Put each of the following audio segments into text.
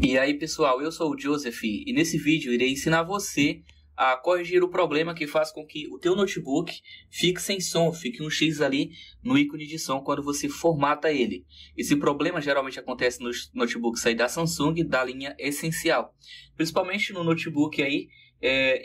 E aí pessoal, eu sou o Joseph e nesse vídeo irei ensinar você a corrigir o problema que faz com que o teu notebook fique sem som, fique um X ali no ícone de som quando você formata ele. Esse problema geralmente acontece nos notebooks aí da Samsung da linha essencial, principalmente no notebook aí é,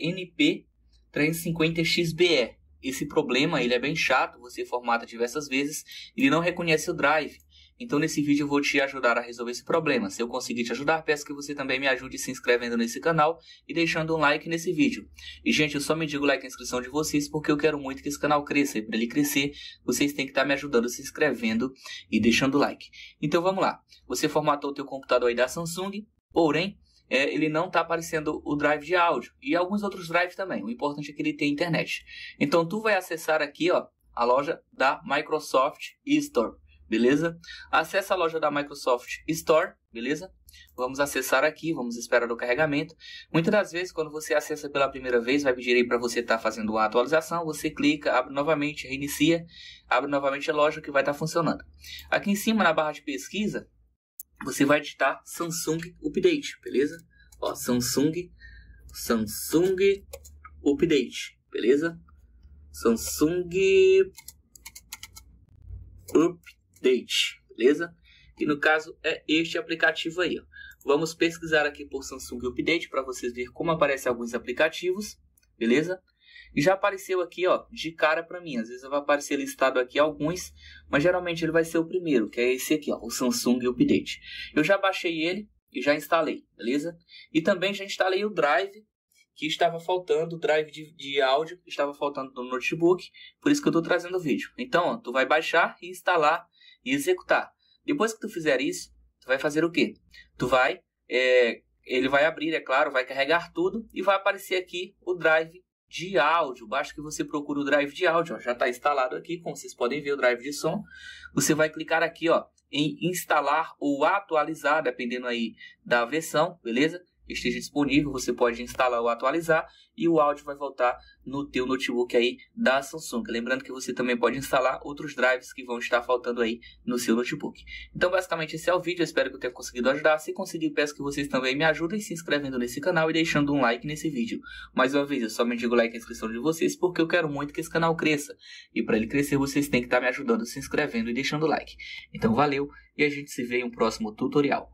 NP350XBE. Esse problema ele é bem chato, você formata diversas vezes, ele não reconhece o drive, então nesse vídeo eu vou te ajudar a resolver esse problema. Se eu conseguir te ajudar, peço que você também me ajude se inscrevendo nesse canal e deixando um like nesse vídeo. E gente, eu só me digo like a inscrição de vocês porque eu quero muito que esse canal cresça. E para ele crescer, vocês têm que estar me ajudando se inscrevendo e deixando like. Então vamos lá. Você formatou o teu computador aí da Samsung, porém é, ele não está aparecendo o drive de áudio e alguns outros drives também. O importante é que ele tenha internet. Então tu vai acessar aqui, ó, a loja da Microsoft Store beleza? Acesse a loja da Microsoft Store, beleza? Vamos acessar aqui, vamos esperar o carregamento. Muitas das vezes, quando você acessa pela primeira vez, vai pedir aí para você estar tá fazendo uma atualização, você clica, abre novamente, reinicia, abre novamente a loja que vai estar tá funcionando. Aqui em cima, na barra de pesquisa, você vai digitar Samsung Update, beleza? Ó, Samsung, Samsung Update, beleza? Samsung Update. Date, beleza? Que no caso é este aplicativo aí. Ó. Vamos pesquisar aqui por Samsung Update para vocês verem como aparecem alguns aplicativos, beleza? E já apareceu aqui, ó, de cara para mim. Às vezes vai aparecer listado aqui alguns, mas geralmente ele vai ser o primeiro, que é esse aqui, ó, o Samsung Update. Eu já baixei ele e já instalei, beleza? E também já instalei o Drive, que estava faltando, o Drive de, de áudio estava faltando no notebook, por isso que eu estou trazendo o vídeo. Então, ó, tu vai baixar e instalar e executar. Depois que tu fizer isso, tu vai fazer o quê? Tu vai, é, ele vai abrir, é claro, vai carregar tudo e vai aparecer aqui o drive de áudio. Basta que você procure o drive de áudio, ó, já está instalado aqui, como vocês podem ver, o drive de som. Você vai clicar aqui ó, em instalar ou atualizar, dependendo aí da versão, beleza? esteja disponível, você pode instalar ou atualizar e o áudio vai voltar no teu notebook aí da Samsung. Lembrando que você também pode instalar outros drives que vão estar faltando aí no seu notebook. Então basicamente esse é o vídeo, eu espero que eu tenha conseguido ajudar. Se conseguir, peço que vocês também me ajudem se inscrevendo nesse canal e deixando um like nesse vídeo. Mais uma vez, eu só me digo like e inscrição de vocês porque eu quero muito que esse canal cresça. E para ele crescer, vocês têm que estar me ajudando se inscrevendo e deixando like. Então valeu e a gente se vê em um próximo tutorial.